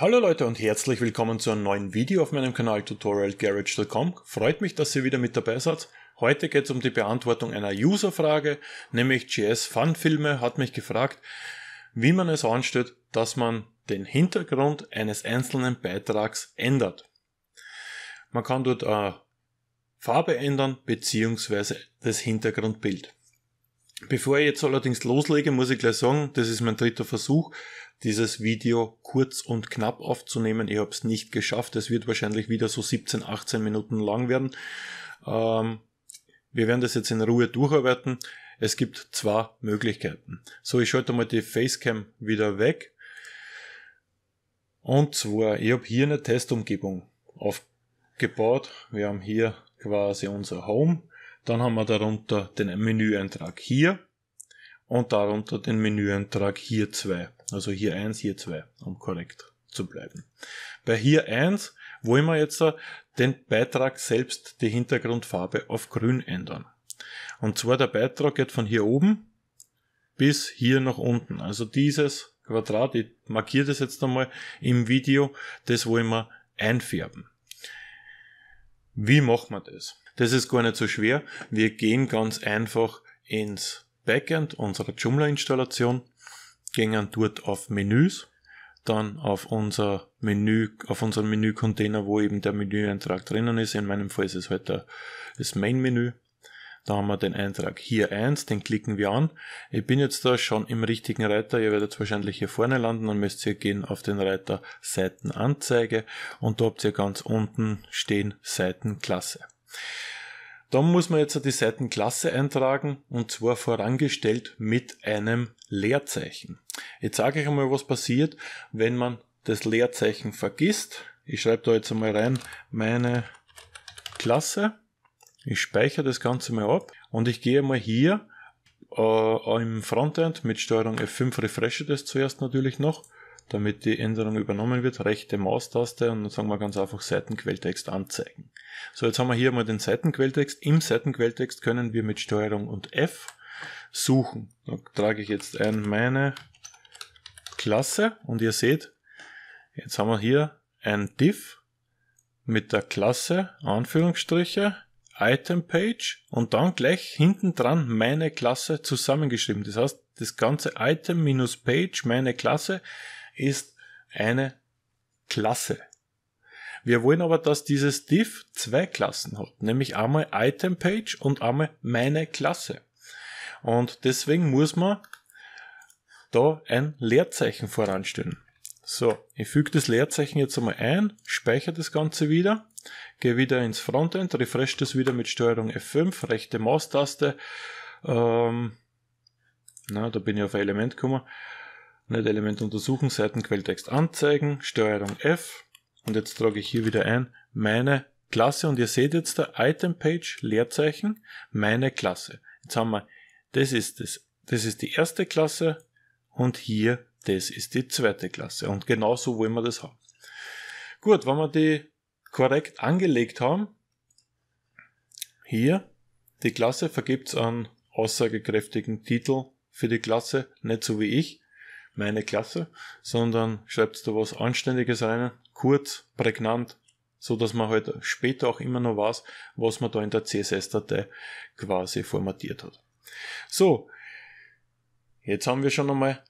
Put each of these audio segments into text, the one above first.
Hallo Leute und herzlich willkommen zu einem neuen Video auf meinem Kanal TutorialGarage.com. Freut mich, dass ihr wieder mit dabei seid. Heute geht es um die Beantwortung einer Userfrage, nämlich JS Funfilme hat mich gefragt, wie man es anstellt, dass man den Hintergrund eines einzelnen Beitrags ändert. Man kann dort äh, Farbe ändern bzw. das Hintergrundbild. Bevor ich jetzt allerdings loslege, muss ich gleich sagen, das ist mein dritter Versuch dieses Video kurz und knapp aufzunehmen. Ich habe es nicht geschafft. Es wird wahrscheinlich wieder so 17, 18 Minuten lang werden. Ähm, wir werden das jetzt in Ruhe durcharbeiten. Es gibt zwei Möglichkeiten. So, ich schalte mal die Facecam wieder weg. Und zwar, ich habe hier eine Testumgebung aufgebaut. Wir haben hier quasi unser Home. Dann haben wir darunter den Menüeintrag hier und darunter den Menüeintrag hier 2. Also hier 1, hier 2, um korrekt zu bleiben. Bei hier 1 wollen wir jetzt äh, den Beitrag selbst, die Hintergrundfarbe auf grün ändern. Und zwar der Beitrag geht von hier oben bis hier nach unten. Also dieses Quadrat, ich markiere das jetzt einmal im Video, das wollen wir einfärben. Wie macht man das? Das ist gar nicht so schwer. Wir gehen ganz einfach ins Backend unserer Joomla-Installation, gingen dort auf Menüs, dann auf unser Menü, auf unseren Menü-Container, wo eben der Menüeintrag drinnen ist. In meinem Fall ist es halt das Main-Menü. Da haben wir den Eintrag hier 1, den klicken wir an. Ich bin jetzt da schon im richtigen Reiter. Ihr werdet wahrscheinlich hier vorne landen. Dann müsst ihr gehen auf den Reiter Seitenanzeige und da habt ihr ganz unten stehen Seitenklasse. Dann muss man jetzt die Seitenklasse eintragen und zwar vorangestellt mit einem Leerzeichen. Jetzt sage ich einmal, was passiert, wenn man das Leerzeichen vergisst. Ich schreibe da jetzt einmal rein, meine Klasse. Ich speichere das Ganze mal ab und ich gehe mal hier äh, im Frontend mit Steuerung F5 refreshe das zuerst natürlich noch damit die Änderung übernommen wird, rechte Maustaste und dann sagen wir ganz einfach Seitenquelltext anzeigen. So, jetzt haben wir hier mal den Seitenquelltext. Im Seitenquelltext können wir mit Steuerung und F suchen. Da trage ich jetzt ein meine Klasse und ihr seht, jetzt haben wir hier ein Div mit der Klasse, Anführungsstriche, Item Page und dann gleich hinten dran meine Klasse zusammengeschrieben. Das heißt, das ganze Item minus Page, meine Klasse, ist eine Klasse. Wir wollen aber, dass dieses div zwei Klassen hat, nämlich einmal Item Page und einmal meine Klasse. Und deswegen muss man da ein Leerzeichen voranstellen. So, ich füge das Leerzeichen jetzt einmal ein, speichere das Ganze wieder, gehe wieder ins Frontend, refresh das wieder mit Steuerung F5, rechte Maustaste, ähm, na, da bin ich auf ein Element gekommen, nicht Element untersuchen, Seitenquelltext anzeigen, Steuerung F und jetzt trage ich hier wieder ein meine Klasse und ihr seht jetzt der Item Page Leerzeichen meine Klasse. Jetzt haben wir das ist das das ist die erste Klasse und hier das ist die zweite Klasse und genau so wollen wir das haben. Gut, wenn wir die korrekt angelegt haben, hier die Klasse vergibt es an aussagekräftigen Titel für die Klasse, nicht so wie ich, meine Klasse, sondern schreibt da was Anständiges rein, kurz, prägnant, so dass man halt später auch immer noch weiß, was man da in der CSS-Datei quasi formatiert hat. So, jetzt haben wir schon einmal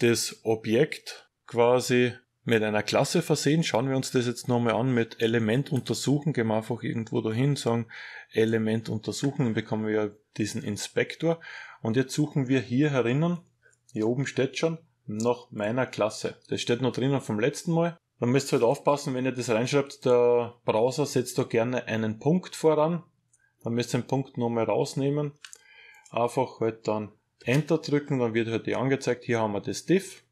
das Objekt quasi mit einer Klasse versehen. Schauen wir uns das jetzt nochmal an mit Element untersuchen. Gehen wir einfach irgendwo dahin, sagen Element untersuchen, dann bekommen wir ja diesen Inspektor. Und jetzt suchen wir hier herinnen, hier oben steht schon, nach meiner Klasse. Das steht noch drinnen vom letzten Mal. Dann müsst ihr halt aufpassen, wenn ihr das reinschreibt, der Browser setzt da gerne einen Punkt voran. Dann müsst ihr den Punkt nochmal rausnehmen. Einfach halt dann Enter drücken, dann wird halt die angezeigt. Hier haben wir das Div.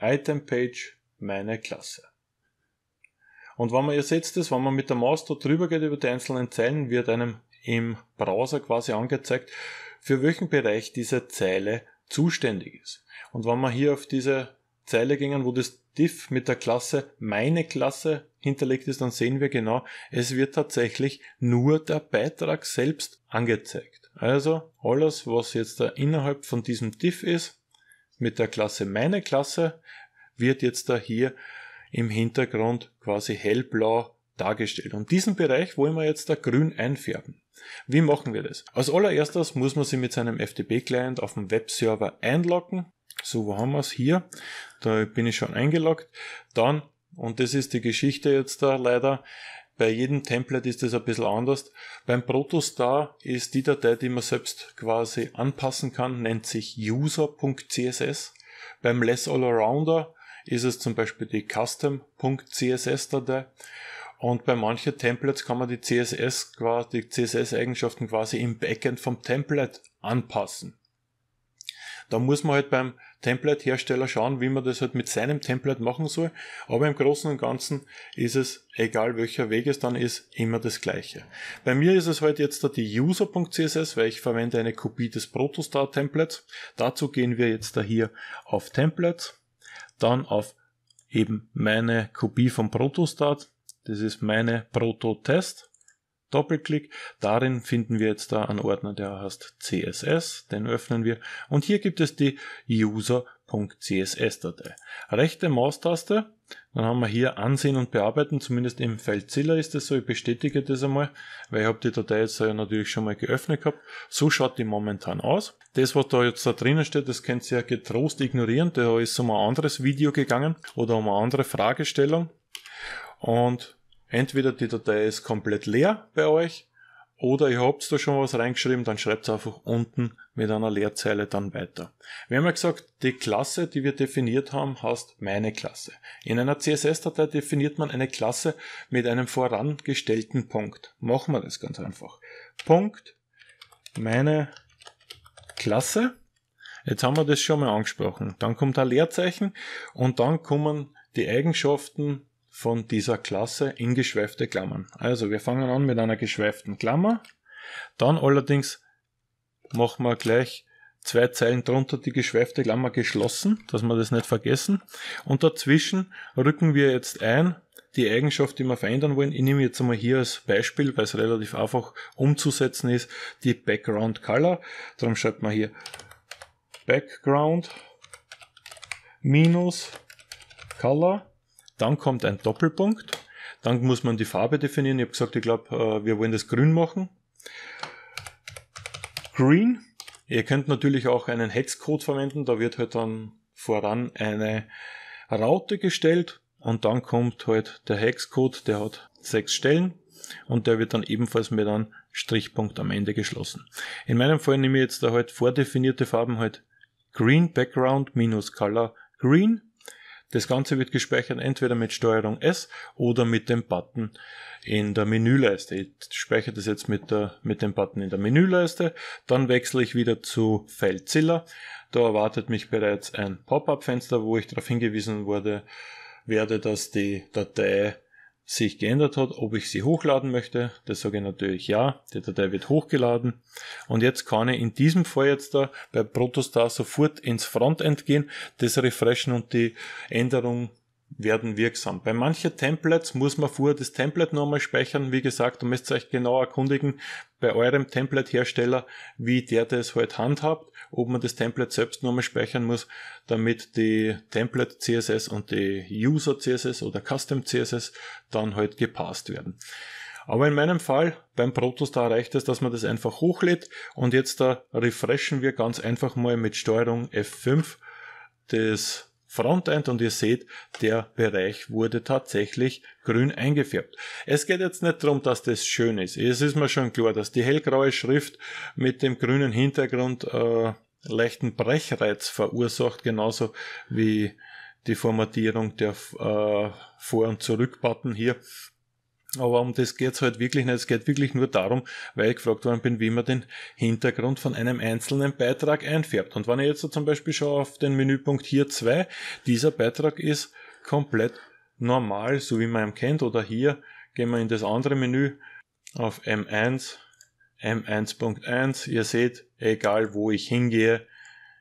Item Page, meine Klasse. Und wenn man, ihr seht das, wenn man mit der Maus da drüber geht über die einzelnen Zeilen, wird einem im Browser quasi angezeigt, für welchen Bereich diese Zeile zuständig ist. Und wenn wir hier auf diese Zeile gingen, wo das diff mit der Klasse meine Klasse hinterlegt ist, dann sehen wir genau, es wird tatsächlich nur der Beitrag selbst angezeigt. Also alles, was jetzt da innerhalb von diesem diff ist, mit der Klasse meine Klasse, wird jetzt da hier im Hintergrund quasi hellblau dargestellt. Und diesen Bereich wollen wir jetzt da grün einfärben. Wie machen wir das? Als allererstes muss man sich mit seinem FTP-Client auf dem Webserver einloggen. So, wo haben wir es? Hier. Da bin ich schon eingeloggt. Dann, und das ist die Geschichte jetzt da leider, bei jedem Template ist das ein bisschen anders. Beim Protostar ist die Datei, die man selbst quasi anpassen kann, nennt sich user.css. Beim Less All Arounder ist es zum Beispiel die custom.css-Datei. Und bei manchen Templates kann man die CSS quasi, die CSS-Eigenschaften quasi im Backend vom Template anpassen. Da muss man halt beim Template-Hersteller schauen, wie man das halt mit seinem Template machen soll. Aber im Großen und Ganzen ist es, egal welcher Weg es dann ist, immer das Gleiche. Bei mir ist es halt jetzt da die user.css, weil ich verwende eine Kopie des Protostar-Templates. Dazu gehen wir jetzt da hier auf Templates, dann auf eben meine Kopie vom Protostart. Das ist meine Proto-Test. Doppelklick. Darin finden wir jetzt da einen Ordner, der heißt CSS, den öffnen wir. Und hier gibt es die user.css-Datei. Rechte Maustaste, dann haben wir hier Ansehen und Bearbeiten, zumindest im Feldzilla ist das so, ich bestätige das einmal, weil ich habe die Datei jetzt ja natürlich schon mal geöffnet gehabt. So schaut die momentan aus. Das, was da jetzt da drinnen steht, das könnt ihr ja getrost ignorieren, da ist um ein anderes Video gegangen oder um eine andere Fragestellung. Und entweder die Datei ist komplett leer bei euch oder ihr habt da schon was reingeschrieben, dann schreibt einfach unten mit einer Leerzeile dann weiter. Wir haben ja gesagt, die Klasse, die wir definiert haben, heißt meine Klasse. In einer CSS-Datei definiert man eine Klasse mit einem vorangestellten Punkt. Machen wir das ganz einfach. Punkt, meine Klasse. Jetzt haben wir das schon mal angesprochen. Dann kommt ein Leerzeichen und dann kommen die Eigenschaften von dieser Klasse in geschweifte Klammern. Also wir fangen an mit einer geschweiften Klammer, dann allerdings machen wir gleich zwei Zeilen drunter die geschweifte Klammer geschlossen, dass wir das nicht vergessen. Und dazwischen rücken wir jetzt ein die Eigenschaft, die wir verändern wollen. Ich nehme jetzt einmal hier als Beispiel, weil es relativ einfach umzusetzen ist, die Background Color. Darum schreibt man hier Background minus Color dann kommt ein Doppelpunkt. Dann muss man die Farbe definieren. Ich habe gesagt, ich glaube, äh, wir wollen das grün machen. Green. Ihr könnt natürlich auch einen Hexcode verwenden. Da wird halt dann voran eine Raute gestellt und dann kommt halt der Hexcode, der hat sechs Stellen und der wird dann ebenfalls mit einem Strichpunkt am Ende geschlossen. In meinem Fall nehme ich jetzt da halt vordefinierte Farben halt Green Background minus Color Green das Ganze wird gespeichert entweder mit Steuerung S oder mit dem Button in der Menüleiste. Ich speichere das jetzt mit, der, mit dem Button in der Menüleiste. Dann wechsle ich wieder zu Feldzilla. Da erwartet mich bereits ein Pop-up-Fenster, wo ich darauf hingewiesen wurde, werde, dass die Datei sich geändert hat, ob ich sie hochladen möchte. Das sage ich natürlich ja. Die Datei wird hochgeladen. Und jetzt kann ich in diesem Fall jetzt da bei Protostar sofort ins Frontend gehen, das refreshen und die Änderung werden wirksam. Bei manchen Templates muss man vorher das Template nochmal speichern. Wie gesagt, da müsst ihr euch genau erkundigen bei eurem Template-Hersteller, wie der das heute halt handhabt ob man das Template selbst nochmal speichern muss, damit die Template CSS und die User CSS oder Custom CSS dann halt gepasst werden. Aber in meinem Fall beim Protostar reicht es, dass man das einfach hochlädt und jetzt da äh, refreshen wir ganz einfach mal mit Steuerung F5 das Frontend und ihr seht, der Bereich wurde tatsächlich grün eingefärbt. Es geht jetzt nicht darum, dass das schön ist. Es ist mir schon klar, dass die hellgraue Schrift mit dem grünen Hintergrund äh, leichten Brechreiz verursacht, genauso wie die Formatierung der äh, Vor- und Zurückbutton hier. Aber um das geht's halt wirklich nicht. Es geht wirklich nur darum, weil ich gefragt worden bin, wie man den Hintergrund von einem einzelnen Beitrag einfärbt. Und wenn ich jetzt so zum Beispiel schaue auf den Menüpunkt hier 2, dieser Beitrag ist komplett normal, so wie man ihn kennt. Oder hier gehen wir in das andere Menü auf M1, M1.1. Ihr seht, egal wo ich hingehe,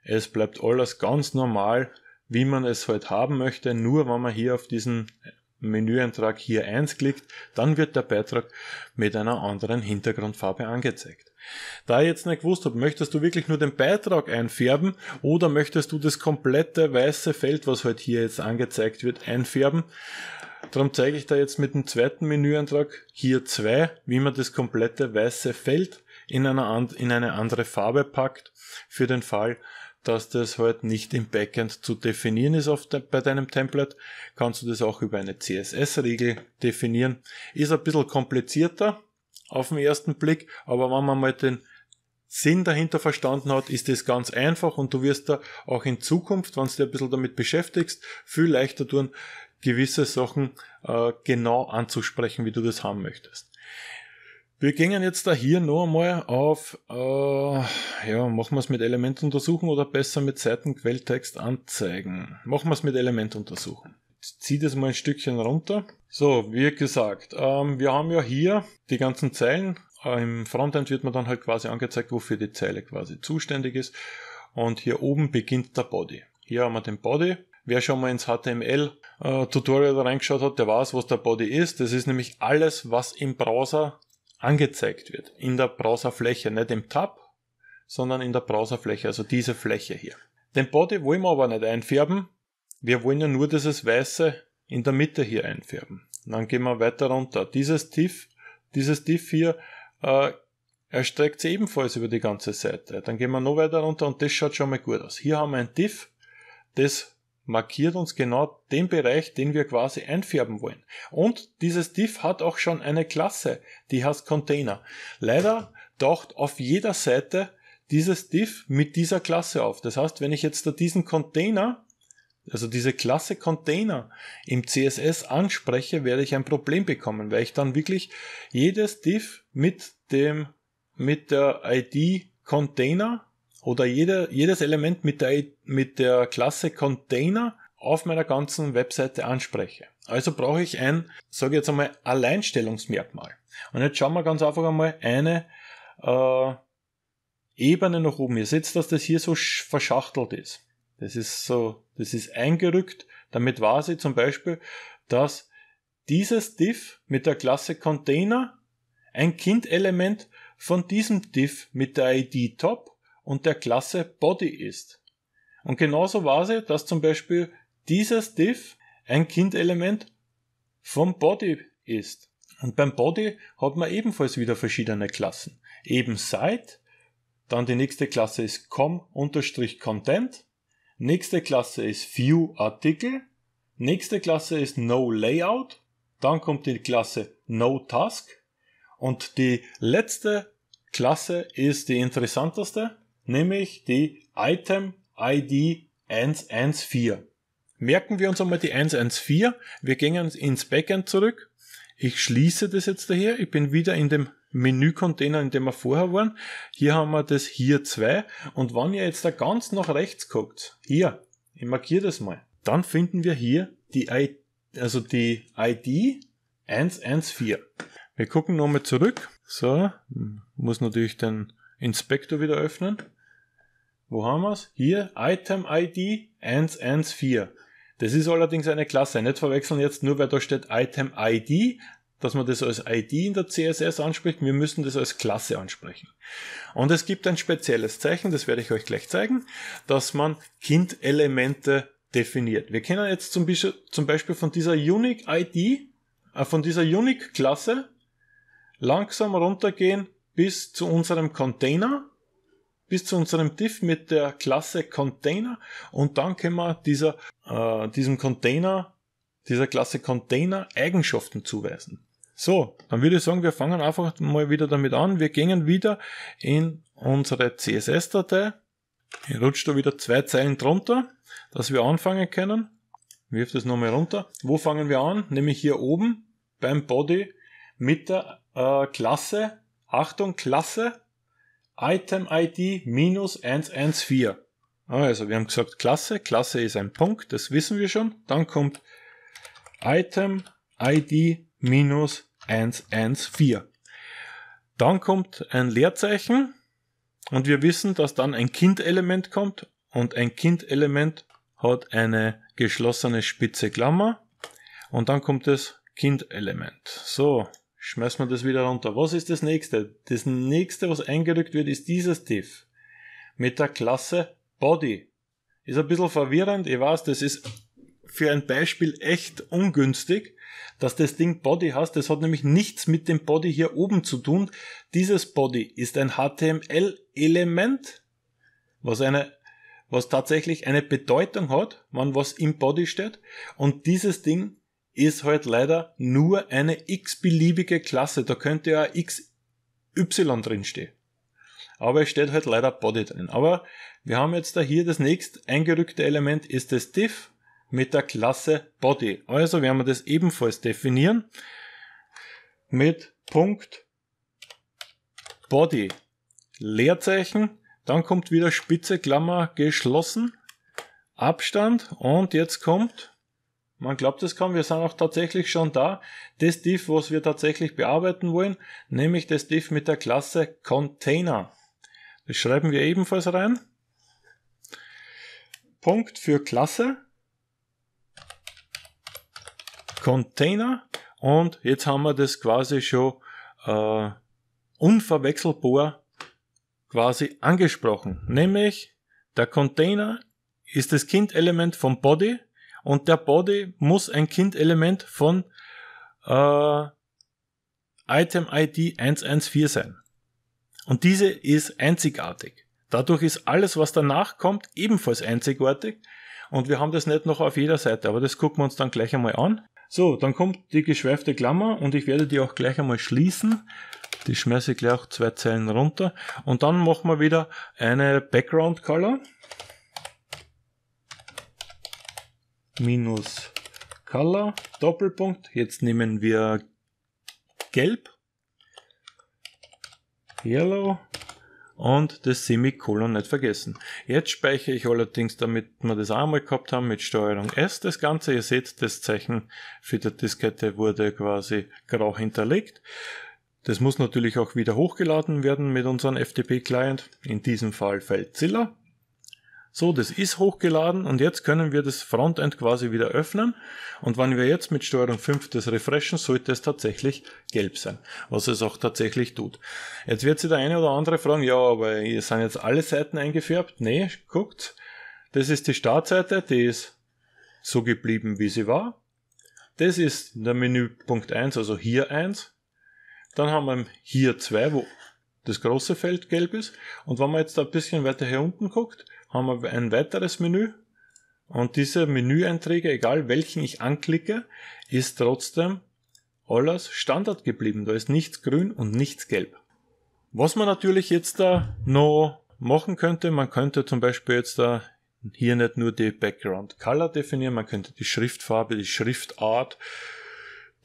es bleibt alles ganz normal, wie man es halt haben möchte. Nur wenn man hier auf diesen Menüeintrag hier eins klickt, dann wird der Beitrag mit einer anderen Hintergrundfarbe angezeigt. Da ich jetzt nicht gewusst habe, möchtest du wirklich nur den Beitrag einfärben oder möchtest du das komplette weiße Feld, was halt hier jetzt angezeigt wird, einfärben, Darum zeige ich da jetzt mit dem zweiten Menüeintrag hier zwei, wie man das komplette weiße Feld in, einer, in eine andere Farbe packt, für den Fall, dass das halt nicht im Backend zu definieren ist auf de, bei deinem Template, kannst du das auch über eine CSS-Regel definieren. Ist ein bisschen komplizierter auf den ersten Blick, aber wenn man mal den Sinn dahinter verstanden hat, ist das ganz einfach und du wirst da auch in Zukunft, wenn du dich ein bisschen damit beschäftigst, viel leichter tun, gewisse Sachen äh, genau anzusprechen, wie du das haben möchtest. Wir gehen jetzt da hier noch einmal auf, äh, ja, machen wir es mit Element untersuchen oder besser mit Seitenquelltext anzeigen. Machen wir es mit Element untersuchen. Zieh das mal ein Stückchen runter. So, wie gesagt, ähm, wir haben ja hier die ganzen Zeilen. Äh, Im Frontend wird man dann halt quasi angezeigt, wofür die Zeile quasi zuständig ist. Und hier oben beginnt der Body. Hier haben wir den Body. Wer schon mal ins HTML-Tutorial äh, reingeschaut hat, der weiß, was der Body ist. Das ist nämlich alles, was im Browser angezeigt wird in der Browserfläche, nicht im Tab, sondern in der Browserfläche, also diese Fläche hier. Den Body wollen wir aber nicht einfärben. Wir wollen ja nur dieses Weiße in der Mitte hier einfärben. dann gehen wir weiter runter. Dieses Tiff, dieses Diff hier äh, erstreckt sich ebenfalls über die ganze Seite. Dann gehen wir noch weiter runter und das schaut schon mal gut aus. Hier haben wir ein Tiff, das markiert uns genau den Bereich, den wir quasi einfärben wollen. Und dieses Div hat auch schon eine Klasse, die heißt Container. Leider taucht auf jeder Seite dieses Div mit dieser Klasse auf. Das heißt, wenn ich jetzt da diesen Container, also diese Klasse Container im CSS anspreche, werde ich ein Problem bekommen, weil ich dann wirklich jedes Div mit dem, mit der ID Container oder jede, jedes Element mit der, mit der Klasse Container auf meiner ganzen Webseite anspreche. Also brauche ich ein, sage ich jetzt einmal, Alleinstellungsmerkmal. Und jetzt schauen wir ganz einfach einmal eine äh, Ebene nach oben. Ihr seht, dass das hier so verschachtelt ist. Das ist so, das ist eingerückt. Damit war sie zum Beispiel, dass dieses Div mit der Klasse Container ein Kindelement von diesem Div mit der ID Top und der Klasse Body ist. Und genauso war sie, dass zum Beispiel dieses Div ein Kindelement vom Body ist. Und beim Body hat man ebenfalls wieder verschiedene Klassen. Eben Site, dann die nächste Klasse ist com-content, nächste Klasse ist view-artikel, nächste Klasse ist no-layout, dann kommt die Klasse no-task und die letzte Klasse ist die interessanteste, nämlich die Item ID 114. Merken wir uns einmal die 114. Wir gehen ins Backend zurück. Ich schließe das jetzt daher. Ich bin wieder in dem Menü-Container, in dem wir vorher waren. Hier haben wir das hier 2. Und wenn ihr jetzt da ganz nach rechts guckt, hier, ich markiere das mal, dann finden wir hier die ID, also die ID 114. Wir gucken nochmal zurück. So, hm, muss natürlich den Inspektor wieder öffnen. Wo haben wir es? Hier, Item ID 114. Das ist allerdings eine Klasse. Nicht verwechseln jetzt nur, weil da steht Item ID, dass man das als ID in der CSS anspricht. Wir müssen das als Klasse ansprechen. Und es gibt ein spezielles Zeichen, das werde ich euch gleich zeigen, dass man Kindelemente definiert. Wir kennen jetzt zum Beispiel von dieser Unique ID, äh, von dieser Unique Klasse langsam runtergehen bis zu unserem Container bis zu unserem Diff mit der Klasse Container und dann können wir dieser, äh, diesem Container, dieser Klasse Container Eigenschaften zuweisen. So, dann würde ich sagen, wir fangen einfach mal wieder damit an. Wir gehen wieder in unsere CSS-Datei. Hier rutscht da wieder zwei Zeilen drunter, dass wir anfangen können. Wirf das nochmal runter. Wo fangen wir an? Nämlich hier oben beim Body mit der äh, Klasse. Achtung, Klasse Item-ID minus 114. Also wir haben gesagt Klasse, Klasse ist ein Punkt, das wissen wir schon. Dann kommt Item-ID minus 114. Dann kommt ein Leerzeichen und wir wissen, dass dann ein Kind-Element kommt und ein Kind-Element hat eine geschlossene spitze Klammer und dann kommt das Kind-Element. So, schmeißen wir das wieder runter. Was ist das nächste? Das nächste, was eingerückt wird, ist dieses Tiff. mit der Klasse Body. Ist ein bisschen verwirrend, ich weiß, das ist für ein Beispiel echt ungünstig, dass das Ding Body hast. Das hat nämlich nichts mit dem Body hier oben zu tun. Dieses Body ist ein HTML-Element, was eine was tatsächlich eine Bedeutung hat, wann was im Body steht. Und dieses Ding ist halt leider nur eine x-beliebige Klasse. Da könnte ja XY drinstehen. Aber es steht halt leider Body drin. Aber wir haben jetzt da hier das nächste eingerückte Element ist das Div mit der Klasse Body. Also werden wir das ebenfalls definieren mit Punkt Body. Leerzeichen, dann kommt wieder spitze Klammer geschlossen, Abstand und jetzt kommt man glaubt es kaum, wir sind auch tatsächlich schon da. Das Div, was wir tatsächlich bearbeiten wollen, nämlich das Div mit der Klasse Container. Das schreiben wir ebenfalls rein. Punkt für Klasse. Container. Und jetzt haben wir das quasi schon äh, unverwechselbar quasi angesprochen. Nämlich der Container ist das Kindelement vom Body und der Body muss ein Kind-Element von äh, Item ID 114 sein. Und diese ist einzigartig. Dadurch ist alles, was danach kommt, ebenfalls einzigartig. Und wir haben das nicht noch auf jeder Seite, aber das gucken wir uns dann gleich einmal an. So, dann kommt die geschweifte Klammer und ich werde die auch gleich einmal schließen. Die schmeiße ich gleich auch zwei Zeilen runter. Und dann machen wir wieder eine Background Color. minus Color, Doppelpunkt. Jetzt nehmen wir Gelb, Yellow und das Semikolon nicht vergessen. Jetzt speichere ich allerdings, damit wir das einmal gehabt haben, mit Steuerung S das Ganze. Ihr seht, das Zeichen für die Diskette wurde quasi grau hinterlegt. Das muss natürlich auch wieder hochgeladen werden mit unserem FTP-Client, in diesem Fall Feldzilla. So, das ist hochgeladen und jetzt können wir das Frontend quasi wieder öffnen. Und wenn wir jetzt mit Steuerung 5 das refreshen, sollte es tatsächlich gelb sein, was es auch tatsächlich tut. Jetzt wird sich der eine oder andere fragen, ja, aber hier sind jetzt alle Seiten eingefärbt? Nee, guckt. Das ist die Startseite, die ist so geblieben, wie sie war. Das ist der Menüpunkt 1, also hier 1. Dann haben wir hier 2, wo das große Feld gelb ist. Und wenn man jetzt ein bisschen weiter hier unten guckt, haben wir ein weiteres Menü. Und diese Menüeinträge, egal welchen ich anklicke, ist trotzdem alles Standard geblieben. Da ist nichts grün und nichts gelb. Was man natürlich jetzt da noch machen könnte, man könnte zum Beispiel jetzt da hier nicht nur die Background Color definieren, man könnte die Schriftfarbe, die Schriftart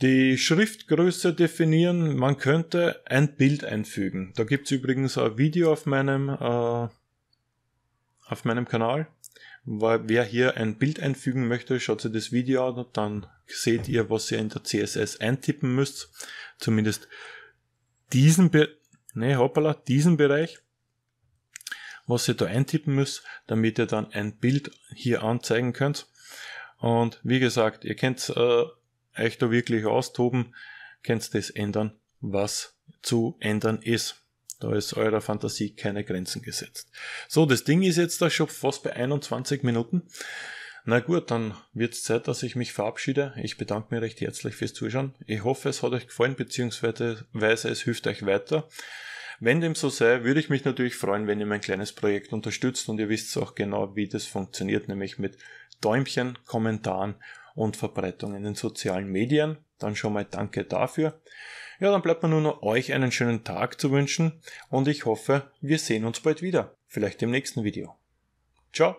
die Schriftgröße definieren. Man könnte ein Bild einfügen. Da gibt's übrigens ein Video auf meinem, äh, auf meinem Kanal. Wer hier ein Bild einfügen möchte, schaut sich das Video an, dann seht ihr, was ihr in der CSS eintippen müsst. Zumindest diesen, Be nee, hoppala, diesen Bereich, was ihr da eintippen müsst, damit ihr dann ein Bild hier anzeigen könnt. Und wie gesagt, ihr könnt äh, euch da wirklich austoben, könnt das ändern, was zu ändern ist. Da ist eurer Fantasie keine Grenzen gesetzt. So, das Ding ist jetzt da schon fast bei 21 Minuten. Na gut, dann wird es Zeit, dass ich mich verabschiede. Ich bedanke mich recht herzlich fürs Zuschauen. Ich hoffe, es hat euch gefallen, beziehungsweise es hilft euch weiter. Wenn dem so sei, würde ich mich natürlich freuen, wenn ihr mein kleines Projekt unterstützt und ihr wisst auch genau, wie das funktioniert, nämlich mit Däumchen, Kommentaren und Verbreitung in den sozialen Medien. Dann schon mal danke dafür. Ja, dann bleibt mir nur noch euch einen schönen Tag zu wünschen und ich hoffe, wir sehen uns bald wieder. Vielleicht im nächsten Video. Ciao!